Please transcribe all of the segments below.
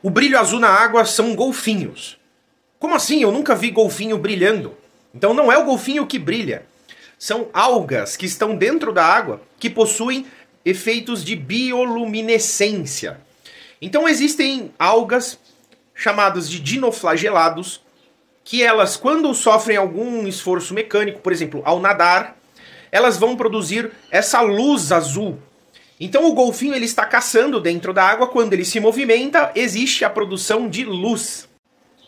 O brilho azul na água são golfinhos. Como assim? Eu nunca vi golfinho brilhando. Então não é o golfinho que brilha. São algas que estão dentro da água que possuem efeitos de bioluminescência. Então existem algas chamadas de dinoflagelados que elas quando sofrem algum esforço mecânico, por exemplo, ao nadar, elas vão produzir essa luz azul então o golfinho ele está caçando dentro da água, quando ele se movimenta, existe a produção de luz.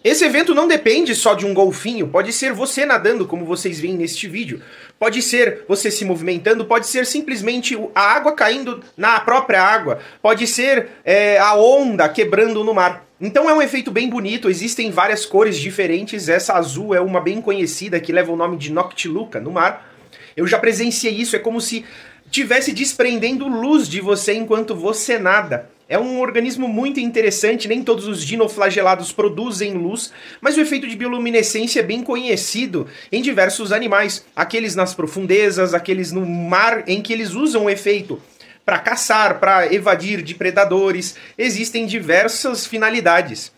Esse evento não depende só de um golfinho, pode ser você nadando, como vocês veem neste vídeo, pode ser você se movimentando, pode ser simplesmente a água caindo na própria água, pode ser é, a onda quebrando no mar. Então é um efeito bem bonito, existem várias cores diferentes, essa azul é uma bem conhecida que leva o nome de Noctiluca no mar. Eu já presenciei isso, é como se tivesse desprendendo luz de você enquanto você nada. É um organismo muito interessante, nem todos os dinoflagelados produzem luz, mas o efeito de bioluminescência é bem conhecido em diversos animais, aqueles nas profundezas, aqueles no mar em que eles usam o efeito para caçar, para evadir de predadores, existem diversas finalidades.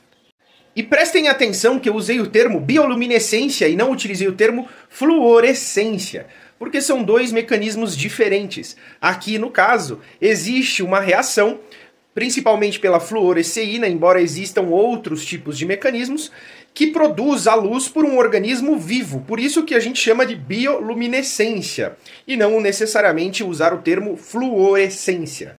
E prestem atenção que eu usei o termo bioluminescência e não utilizei o termo fluorescência porque são dois mecanismos diferentes. Aqui, no caso, existe uma reação, principalmente pela fluoresceína, embora existam outros tipos de mecanismos, que produz a luz por um organismo vivo. Por isso que a gente chama de bioluminescência, e não necessariamente usar o termo fluorescência.